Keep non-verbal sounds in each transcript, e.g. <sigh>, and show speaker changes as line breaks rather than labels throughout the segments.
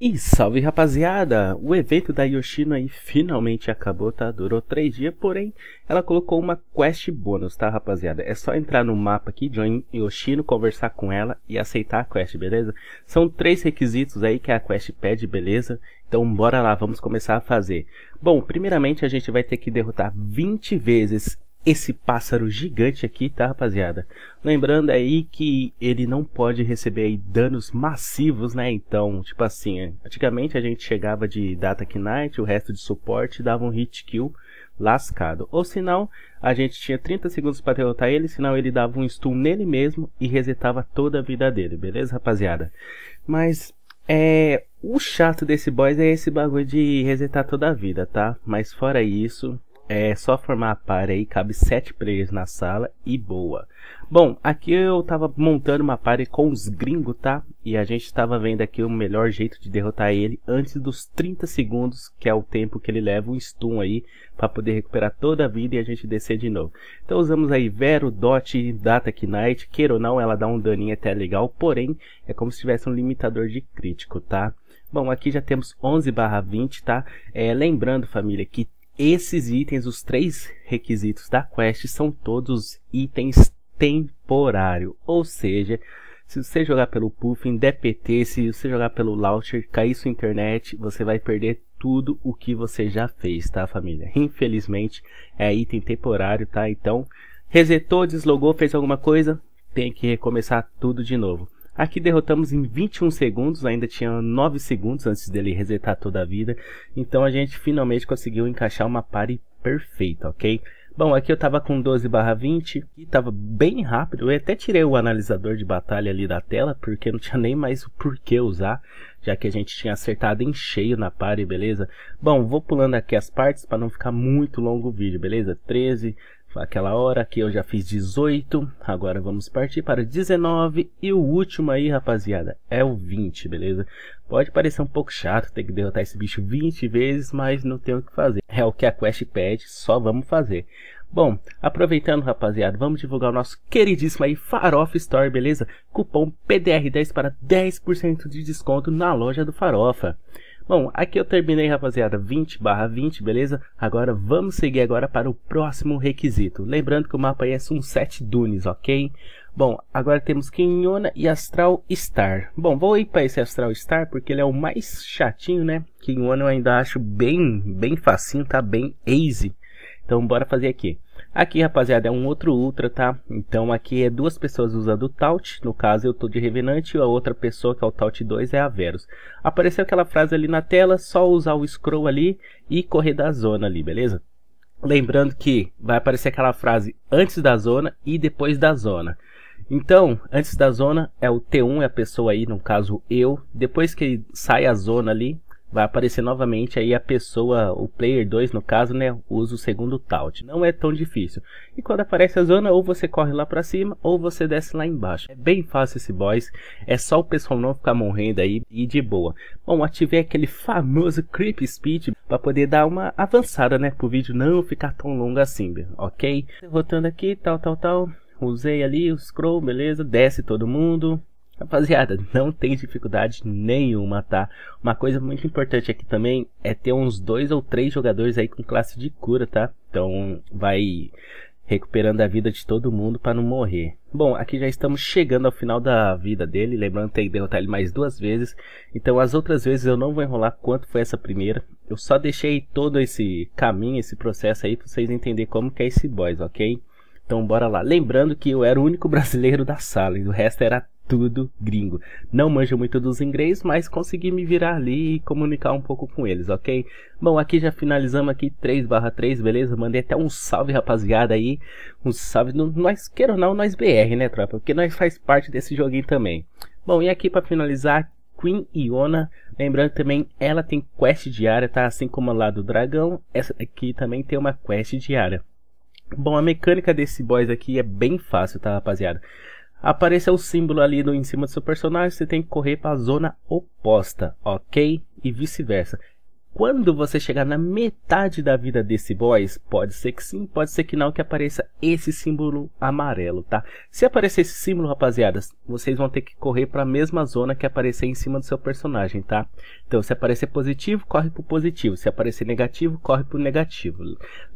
E salve rapaziada! O evento da Yoshino aí finalmente acabou, tá? Durou 3 dias, porém ela colocou uma quest bônus, tá rapaziada? É só entrar no mapa aqui, join Yoshino, conversar com ela e aceitar a quest, beleza? São três requisitos aí que a quest pede, beleza? Então bora lá, vamos começar a fazer. Bom, primeiramente a gente vai ter que derrotar 20 vezes esse pássaro gigante aqui, tá, rapaziada? Lembrando aí que ele não pode receber danos massivos, né? Então, tipo assim, antigamente a gente chegava de Data Knight, o resto de suporte dava um hit kill lascado. Ou senão, a gente tinha 30 segundos para derrotar ele, senão ele dava um stun nele mesmo e resetava toda a vida dele, beleza, rapaziada? Mas, é... O chato desse boss é esse bagulho de resetar toda a vida, tá? Mas fora isso, é só formar a par aí, cabe 7 players na sala e boa. Bom, aqui eu tava montando uma party com os gringos, tá? E a gente tava vendo aqui o melhor jeito de derrotar ele antes dos 30 segundos, que é o tempo que ele leva o stun aí, para poder recuperar toda a vida e a gente descer de novo. Então usamos aí Vero, Dot, Data Knight, queira ou não, ela dá um daninho até legal, porém, é como se tivesse um limitador de crítico, tá? Bom, aqui já temos 11 barra 20, tá? É, lembrando, família, que esses itens, os três requisitos da quest, são todos itens temporários. Ou seja, se você jogar pelo Puffin, DPT, se você jogar pelo Launcher, cair sua internet, você vai perder tudo o que você já fez, tá família? Infelizmente, é item temporário, tá? Então, resetou, deslogou, fez alguma coisa, tem que recomeçar tudo de novo. Aqui derrotamos em 21 segundos, ainda tinha 9 segundos antes dele resetar toda a vida. Então a gente finalmente conseguiu encaixar uma pare perfeita, ok? Bom, aqui eu tava com 12 barra 20 e tava bem rápido. Eu até tirei o analisador de batalha ali da tela, porque não tinha nem mais o porquê usar, já que a gente tinha acertado em cheio na pare, beleza? Bom, vou pulando aqui as partes para não ficar muito longo o vídeo, beleza? 13, aquela hora que eu já fiz 18, agora vamos partir para 19 e o último aí, rapaziada, é o 20, beleza? Pode parecer um pouco chato ter que derrotar esse bicho 20 vezes, mas não tem o que fazer. É o que a quest pede, só vamos fazer. Bom, aproveitando, rapaziada, vamos divulgar o nosso queridíssimo aí Farofa Store, beleza? Cupom PDR10 para 10% de desconto na loja do Farofa. Bom, aqui eu terminei, rapaziada, 20 barra 20, beleza? Agora vamos seguir agora para o próximo requisito. Lembrando que o mapa aí é set 7 dunes, ok? Bom, agora temos Quinhona e Astral Star. Bom, vou ir para esse Astral Star porque ele é o mais chatinho, né? Quinhona eu ainda acho bem, bem facinho, tá? Bem easy. Então bora fazer aqui. Aqui, rapaziada, é um outro Ultra, tá? Então aqui é duas pessoas usando o Taut, no caso eu tô de revenante e a outra pessoa, que é o Taut 2, é a Verus. Apareceu aquela frase ali na tela, só usar o scroll ali e correr da zona ali, beleza? Lembrando que vai aparecer aquela frase antes da zona e depois da zona. Então, antes da zona é o T1, é a pessoa aí, no caso eu. Depois que sai a zona ali, vai aparecer novamente aí a pessoa, o player 2 no caso, né, usa o segundo taunt. Não é tão difícil. E quando aparece a zona, ou você corre lá para cima, ou você desce lá embaixo. É bem fácil esse boss, é só o pessoal não ficar morrendo aí e de boa. Bom, ativei aquele famoso creep speed para poder dar uma avançada, né, pro vídeo não ficar tão longo assim, ok? Rotando aqui, tal, tal, tal. Usei ali o scroll, beleza, desce todo mundo Rapaziada, não tem dificuldade nenhuma, tá? Uma coisa muito importante aqui também é ter uns dois ou três jogadores aí com classe de cura, tá? Então vai recuperando a vida de todo mundo para não morrer. Bom, aqui já estamos chegando ao final da vida dele, lembrando que tem que derrotar ele mais duas vezes. Então as outras vezes eu não vou enrolar quanto foi essa primeira. Eu só deixei todo esse caminho, esse processo aí para vocês entenderem como que é esse boss, ok? Então bora lá. Lembrando que eu era o único <laughs> brasileiro da sala e o resto era tudo gringo. Não manjo muito dos inglês, mas consegui me virar ali e comunicar um pouco com eles, ok? Bom, aqui já finalizamos aqui 3 barra 3, beleza? Mandei até um salve, rapaziada, aí. Um salve, no, nós, queira ou não, nós BR, né, tropa? Porque nós faz parte desse joguinho também. Bom, e aqui para finalizar, Queen Iona. Lembrando também, ela tem quest diária, tá? Assim como lá do dragão, essa aqui também tem uma quest diária. Bom, a mecânica desse boss aqui é bem fácil, tá, rapaziada? apareceu o símbolo ali no, em cima do seu personagem, você tem que correr para a zona oposta, ok? E vice-versa quando você chegar na metade da vida desse boss, pode ser que sim, pode ser que não, que apareça esse símbolo amarelo, tá? Se aparecer esse símbolo, rapaziada, vocês vão ter que correr para a mesma zona que aparecer em cima do seu personagem, tá? Então, se aparecer positivo, corre pro positivo. Se aparecer negativo, corre pro negativo.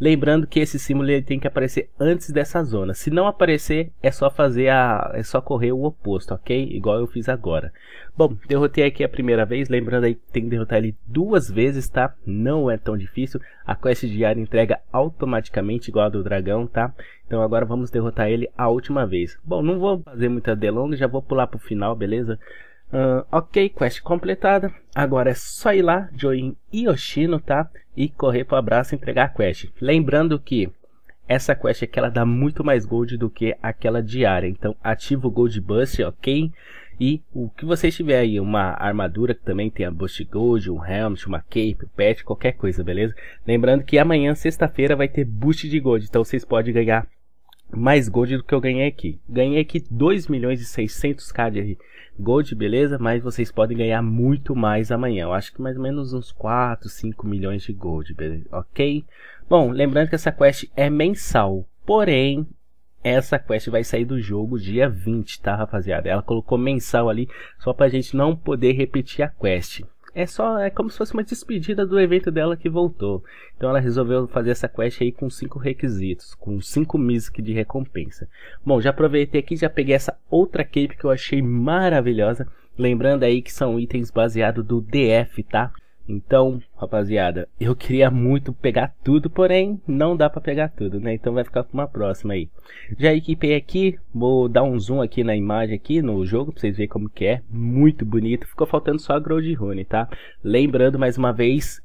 Lembrando que esse símbolo ele tem que aparecer antes dessa zona. Se não aparecer, é só fazer a é só correr o oposto, OK? Igual eu fiz agora. Bom, derrotei aqui a primeira vez, lembrando aí que tem que derrotar ele duas vezes tá? Não é tão difícil. A quest diária entrega automaticamente igual a do dragão, tá? Então agora vamos derrotar ele a última vez. Bom, não vou fazer muita delonga, já vou pular pro final, beleza? Uh, ok, quest completada. Agora é só ir lá, Join Yoshino, tá? E correr pro abraço e entregar a quest. Lembrando que essa quest aqui é ela dá muito mais gold do que aquela diária. Então ativa o Gold Bust, ok? E o que vocês tiver aí, uma armadura que também tem a Boost Gold, um helmet, uma cape, pet, qualquer coisa, beleza? Lembrando que amanhã, sexta-feira, vai ter Boost de Gold, então vocês podem ganhar mais gold do que eu ganhei aqui. Ganhei aqui 2 milhões e 600k de gold, beleza? Mas vocês podem ganhar muito mais amanhã. Eu acho que mais ou menos uns 4, 5 milhões de gold, beleza? Ok? Bom, lembrando que essa quest é mensal. Porém, essa quest vai sair do jogo dia 20, tá rapaziada? Ela colocou mensal ali só pra gente não poder repetir a quest. É só, é como se fosse uma despedida do evento dela que voltou. Então ela resolveu fazer essa quest aí com cinco requisitos, com cinco music de recompensa. Bom, já aproveitei aqui, já peguei essa outra cape que eu achei maravilhosa. Lembrando aí que são itens baseados do DF, tá? Então, rapaziada, eu queria muito pegar tudo, porém não dá para pegar tudo, né? Então vai ficar para uma próxima aí. Já equipei aqui, vou dar um zoom aqui na imagem aqui no jogo para vocês verem como que é, muito bonito. Ficou faltando só a Ground Rune, tá? Lembrando mais uma vez,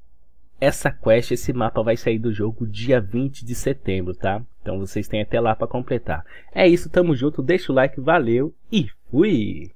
essa quest, esse mapa vai sair do jogo dia 20 de setembro, tá? Então vocês têm até lá para completar. É isso, tamo junto, deixa o like, valeu e fui!